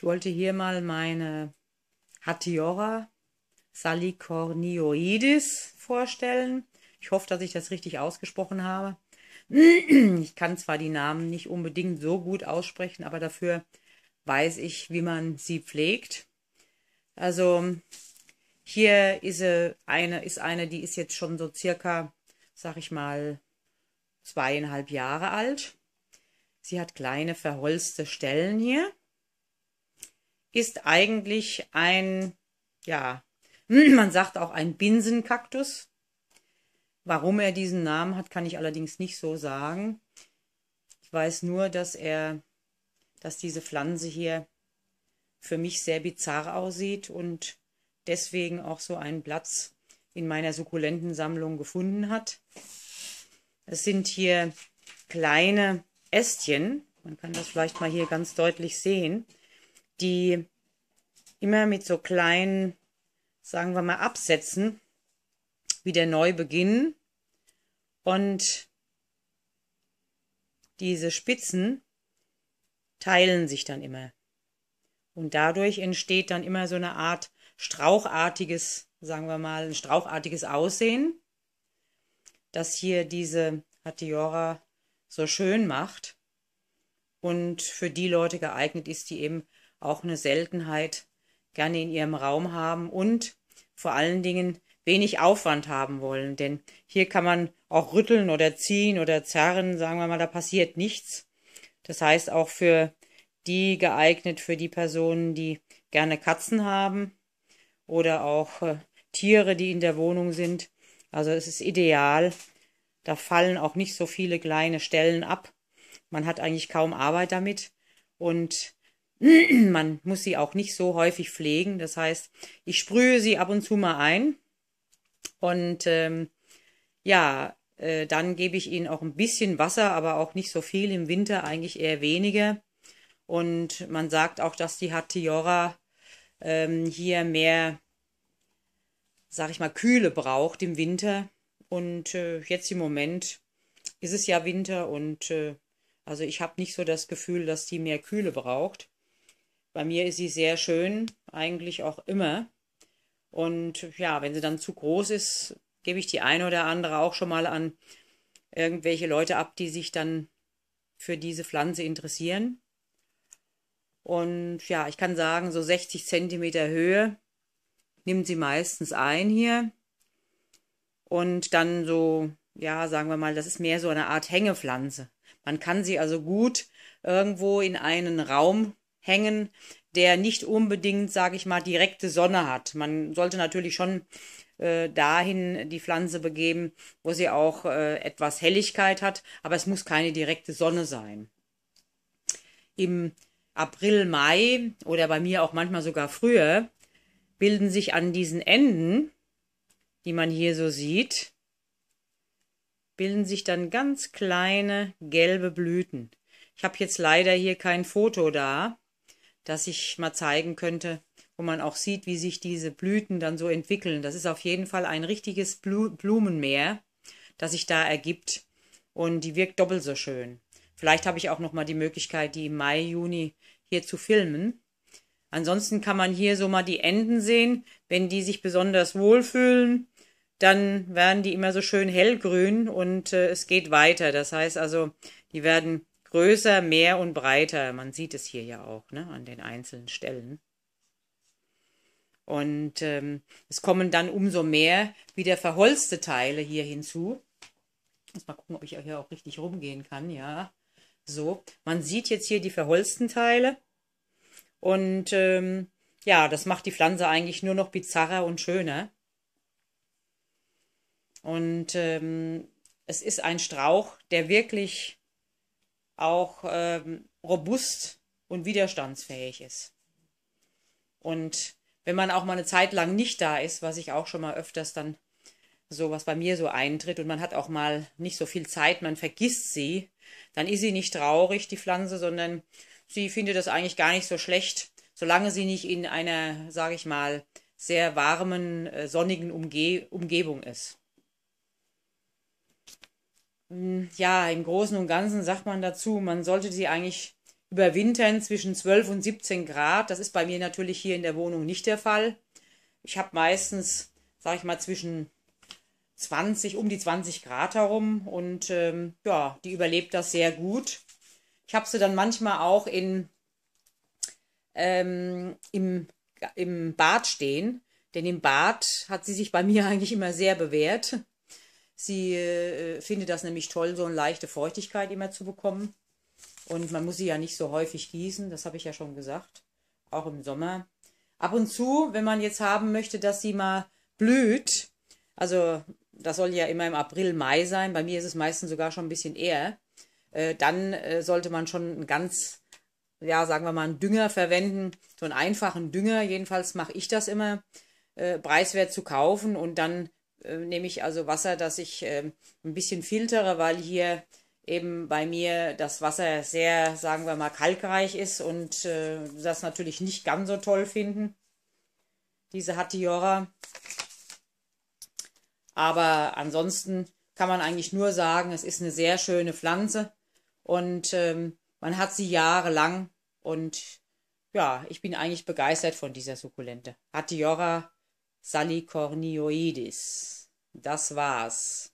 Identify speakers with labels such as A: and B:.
A: Ich wollte hier mal meine Hatiora salicornioidis vorstellen. Ich hoffe, dass ich das richtig ausgesprochen habe. Ich kann zwar die Namen nicht unbedingt so gut aussprechen, aber dafür weiß ich, wie man sie pflegt. Also hier ist eine, ist eine, die ist jetzt schon so circa, sag ich mal, zweieinhalb Jahre alt. Sie hat kleine verholzte Stellen hier ist eigentlich ein, ja, hm, man sagt auch ein Binsenkaktus. Warum er diesen Namen hat, kann ich allerdings nicht so sagen. Ich weiß nur, dass er, dass diese Pflanze hier für mich sehr bizarr aussieht und deswegen auch so einen Platz in meiner Sukkulentensammlung gefunden hat. Es sind hier kleine Ästchen. Man kann das vielleicht mal hier ganz deutlich sehen die immer mit so kleinen, sagen wir mal, Absätzen wieder neu beginnen. Und diese Spitzen teilen sich dann immer. Und dadurch entsteht dann immer so eine Art strauchartiges, sagen wir mal, ein strauchartiges Aussehen, das hier diese Hatiora so schön macht und für die Leute geeignet ist, die eben auch eine Seltenheit, gerne in ihrem Raum haben und vor allen Dingen wenig Aufwand haben wollen. Denn hier kann man auch rütteln oder ziehen oder zerren, sagen wir mal, da passiert nichts. Das heißt auch für die geeignet, für die Personen, die gerne Katzen haben oder auch äh, Tiere, die in der Wohnung sind. Also es ist ideal. Da fallen auch nicht so viele kleine Stellen ab. Man hat eigentlich kaum Arbeit damit und Man muss sie auch nicht so häufig pflegen. Das heißt, ich sprühe sie ab und zu mal ein. Und ähm, ja, äh, dann gebe ich ihnen auch ein bisschen Wasser, aber auch nicht so viel. Im Winter eigentlich eher weniger. Und man sagt auch, dass die Hatiora ähm, hier mehr, sag ich mal, Kühle braucht im Winter. Und äh, jetzt im Moment ist es ja Winter und äh, also ich habe nicht so das Gefühl, dass die mehr Kühle braucht. Bei mir ist sie sehr schön, eigentlich auch immer. Und ja, wenn sie dann zu groß ist, gebe ich die eine oder andere auch schon mal an irgendwelche Leute ab, die sich dann für diese Pflanze interessieren. Und ja, ich kann sagen, so 60 cm Höhe nimmt sie meistens ein hier. Und dann so, ja, sagen wir mal, das ist mehr so eine Art Hängepflanze. Man kann sie also gut irgendwo in einen Raum hängen, der nicht unbedingt, sage ich mal, direkte Sonne hat. Man sollte natürlich schon äh, dahin die Pflanze begeben, wo sie auch äh, etwas Helligkeit hat, aber es muss keine direkte Sonne sein. Im April, Mai oder bei mir auch manchmal sogar früher bilden sich an diesen Enden, die man hier so sieht, bilden sich dann ganz kleine gelbe Blüten. Ich habe jetzt leider hier kein Foto da, dass ich mal zeigen könnte, wo man auch sieht, wie sich diese Blüten dann so entwickeln. Das ist auf jeden Fall ein richtiges Blu Blumenmeer, das sich da ergibt und die wirkt doppelt so schön. Vielleicht habe ich auch noch mal die Möglichkeit, die im Mai, Juni hier zu filmen. Ansonsten kann man hier so mal die Enden sehen. Wenn die sich besonders wohlfühlen, dann werden die immer so schön hellgrün und äh, es geht weiter. Das heißt also, die werden größer, mehr und breiter. Man sieht es hier ja auch ne, an den einzelnen Stellen. Und ähm, es kommen dann umso mehr wieder verholzte Teile hier hinzu. Muss mal gucken, ob ich hier auch richtig rumgehen kann. Ja, so. Man sieht jetzt hier die verholzten Teile. Und ähm, ja, das macht die Pflanze eigentlich nur noch bizarrer und schöner. Und ähm, es ist ein Strauch, der wirklich auch ähm, robust und widerstandsfähig ist. Und wenn man auch mal eine Zeit lang nicht da ist, was ich auch schon mal öfters dann so was bei mir so eintritt und man hat auch mal nicht so viel Zeit, man vergisst sie, dann ist sie nicht traurig, die Pflanze, sondern sie findet das eigentlich gar nicht so schlecht, solange sie nicht in einer, sage ich mal, sehr warmen, äh, sonnigen Umge Umgebung ist. Hm, ja, im Großen und Ganzen sagt man dazu, man sollte sie eigentlich überwintern zwischen 12 und 17 Grad. Das ist bei mir natürlich hier in der Wohnung nicht der Fall. Ich habe meistens, sage ich mal, zwischen 20, um die 20 Grad herum und ähm, ja, die überlebt das sehr gut. Ich habe sie dann manchmal auch in, ähm, im, im Bad stehen, denn im Bad hat sie sich bei mir eigentlich immer sehr bewährt. Sie äh, findet das nämlich toll, so eine leichte Feuchtigkeit immer zu bekommen. Und man muss sie ja nicht so häufig gießen, das habe ich ja schon gesagt, auch im Sommer. Ab und zu, wenn man jetzt haben möchte, dass sie mal blüht, also das soll ja immer im April, Mai sein, bei mir ist es meistens sogar schon ein bisschen eher, äh, dann äh, sollte man schon einen ganz, ja, sagen wir mal, einen Dünger verwenden, so einen einfachen Dünger, jedenfalls mache ich das immer, äh, preiswert zu kaufen und dann äh, nehme ich also Wasser, das ich äh, ein bisschen filtere, weil hier eben bei mir das Wasser sehr, sagen wir mal, kalkreich ist und äh, das natürlich nicht ganz so toll finden, diese Hattiora. Aber ansonsten kann man eigentlich nur sagen, es ist eine sehr schöne Pflanze und ähm, man hat sie jahrelang und ja, ich bin eigentlich begeistert von dieser Sukkulente. Hattiora Salicornioides. Das war's.